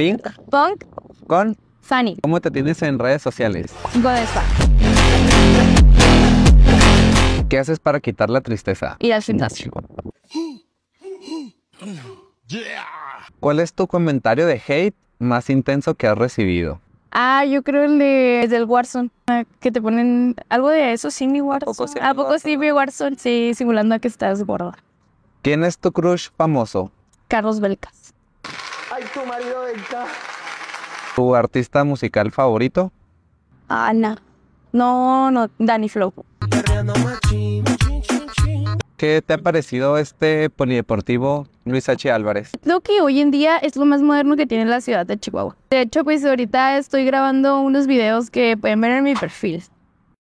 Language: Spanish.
Pink. Punk. Con. Fanny. ¿Cómo te tienes en redes sociales? Godespa. ¿Qué haces para quitar la tristeza? Ir al gimnasio. ¿Cuál es tu comentario de hate más intenso que has recibido? Ah, yo creo el, de, del Warzone, ah, que te ponen algo de eso, sí, mi Warzone. ¿A poco sí, sí mi Warzone? simulando que estás gorda. ¿Quién es tu crush famoso? Carlos Belcas. Ay, tu marido ¿Tu artista musical favorito? Ana. No, no, Danny Flow. ¿Qué te ha parecido este polideportivo Luis H. Álvarez? Creo que hoy en día es lo más moderno que tiene la ciudad de Chihuahua. De hecho, pues ahorita estoy grabando unos videos que pueden ver en mi perfil.